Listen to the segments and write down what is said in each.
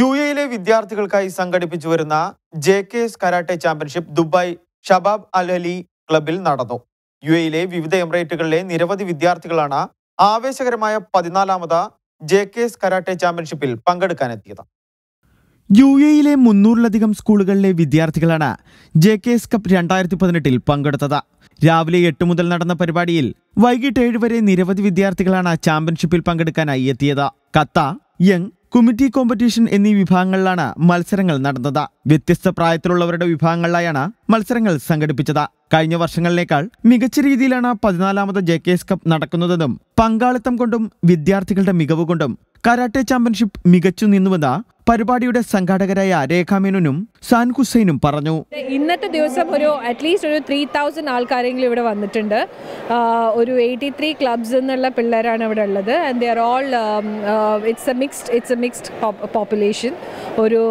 U എയിലെ വിദ്യാർത്ഥികൾക്കായി സംഘടിപ്പിച്ചു വരുന്ന J K S karate championship Dubai Shabab Al Ali ക്ലബിൽ നടന്നു യു എയിലെ വിവിധ എമിറേറ്റുകളിലെ നിരവധി വിദ്യാർത്ഥികളാണ് ആവേശകരമായ പതിനാലാമത് ജെ കെ എസ് കരാട്ടെ ചാമ്പ്യൻഷിപ്പിൽ പങ്കെടുക്കാനെത്തിയത് യു എയിലെ മുന്നൂറിലധികം സ്കൂളുകളിലെ വിദ്യാർത്ഥികളാണ് ജെ കെ എസ് കപ്പ് രണ്ടായിരത്തി പതിനെട്ടിൽ പങ്കെടുത്തത് രാവിലെ എട്ട് മുതൽ നടന്ന പരിപാടിയിൽ വൈകിട്ട് ഏഴ് വരെ നിരവധി വിദ്യാർത്ഥികളാണ് ചാമ്പ്യൻഷിപ്പിൽ പങ്കെടുക്കാനായി എത്തിയത് കത്ത യങ് കുമിറ്റി കോമ്പറ്റീഷൻ എന്നീ വിഭാഗങ്ങളിലാണ് മത്സരങ്ങൾ നടന്നത് വ്യത്യസ്ത പ്രായത്തിലുള്ളവരുടെ വിഭാഗങ്ങളിലായാണ് മത്സരങ്ങൾ സംഘടിപ്പിച്ചത് കഴിഞ്ഞ വർഷങ്ങളിലേക്കാൾ മികച്ച രീതിയിലാണ് പതിനാലാമത് ജെ കെ എസ് കപ്പ് നടക്കുന്നതെന്നും പങ്കാളിത്തം കൊണ്ടും വിദ്യാർത്ഥികളുടെ മികവ് കൊണ്ടും കരാട്ടെ ചാമ്പ്യൻഷിപ്പ് മികച്ചു നിന്നുവെന്ന് പരിപാടിയുടെ സംഘാടകരായ രേഖാമേനുനും സാൻ ഹുസൈനും പറഞ്ഞു ഇന്നത്തെ ദിവസം ഒരു അറ്റ്ലീസ്റ്റ് ഒരു ത്രീ തൗസൻഡ് ആൾക്കാരെങ്കിലും ഇവിടെ വന്നിട്ടുണ്ട് ഒരു എയ്റ്റി ത്രീ ക്ലബ്സ് എന്നുള്ള പിള്ളേരാണ് ഇവിടെ ഉള്ളത് and they are all it's a mixed it's a mixed population ഒരു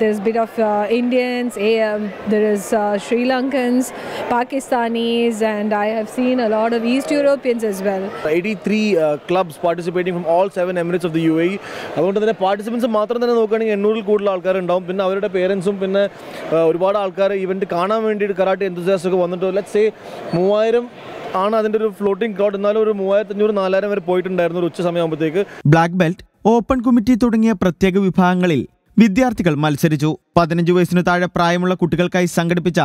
there's bit of Indians a Indians, AM, Sri Lankans Pakistanis and I have seen and I of East Europeans lot well East Europeans as well. 83 uh, clubs participating from all seven Emirates e. അതുകൊണ്ട് തന്നെ participants മാത്രം തന്നെ നോക്കുകയാണെങ്കിൽ എണ്ണൂറിൽ കൂടുതൽ ആൾക്കാരുണ്ടാവും പിന്നെ അവരുടെ പേരൻസും പിന്നെ ഒരുപാട് ആൾക്കാർ ഇവൻറ്റ് കാണാൻ വേണ്ടിയിട്ട് കറാട്ടെ എന്തോസിയാസ് ഒക്കെ വന്നിട്ട് ലെറ്റ്സ് സേ മൂവായിരം ആണ് അതിൻ്റെ ഒരു ഫ്ലോട്ടിംഗ് ക്രൗഡ് എന്നാലും ഒരു മൂവായിരത്തി അഞ്ഞൂറ് നാലായിരം വരെ പോയിട്ടുണ്ടായിരുന്നു ഒരു ഉച്ച സമയമാകുമ്പോഴത്തേക്ക് ബ്ലാക്ക് ബെൽറ്റ് ഓപ്പൺ കമ്മിറ്റി തുടങ്ങിയ പ്രത്യേക വിഭാഗങ്ങളിൽ വിദ്യാർത്ഥികൾ മത്സരിച്ചു പതിനഞ്ച് വയസ്സിനു താഴെ പ്രായമുള്ള കുട്ടികൾക്കായി സംഘടിപ്പിച്ച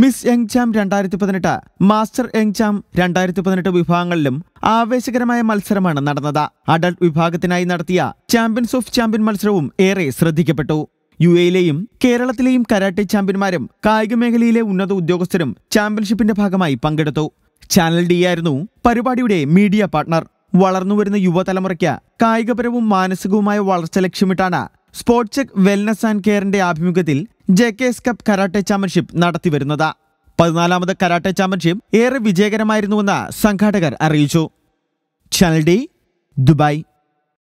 മിസ് യങ് ചാം രണ്ടായിരത്തി പതിനെട്ട് മാസ്റ്റർ യങ് ചാം രണ്ടായിരത്തി പതിനെട്ട് വിഭാഗങ്ങളിലും ആവേശകരമായ മത്സരമാണ് നടന്നത് അഡൾട്ട് വിഭാഗത്തിനായി നടത്തിയ ചാമ്പ്യൻസ് ഓഫ് ചാമ്പ്യൻ മത്സരവും ഏറെ ശ്രദ്ധിക്കപ്പെട്ടു യു എയിലെയും കേരളത്തിലെയും കരാട്ടെ ചാമ്പ്യന്മാരും കായിക മേഖലയിലെ ഉന്നത ഉദ്യോഗസ്ഥരും ചാമ്പ്യൻഷിപ്പിന്റെ ഭാഗമായി പങ്കെടുത്തു ചാനൽ ഡി ആയിരുന്നു പരിപാടിയുടെ മീഡിയ പാർട്ണർ വളർന്നുവരുന്ന യുവതലമുറയ്ക്ക് കായികപരവും മാനസികവുമായ വളർച്ച ലക്ഷ്യമിട്ടാണ് സ്പോർട്സ് ചെക്ക് വെൽനസ് ആൻഡ് കെയറിന്റെ ആഭിമുഖ്യത്തിൽ J K S cup karate championship നടത്തിവരുന്നത് പതിനാലാമത് കരാട്ടെ ചാമ്പ്യൻഷിപ്പ് ഏറെ വിജയകരമായിരുന്നുവെന്ന് സംഘാടകർ അറിയിച്ചു ചാനൽ ഡി ദുബായ്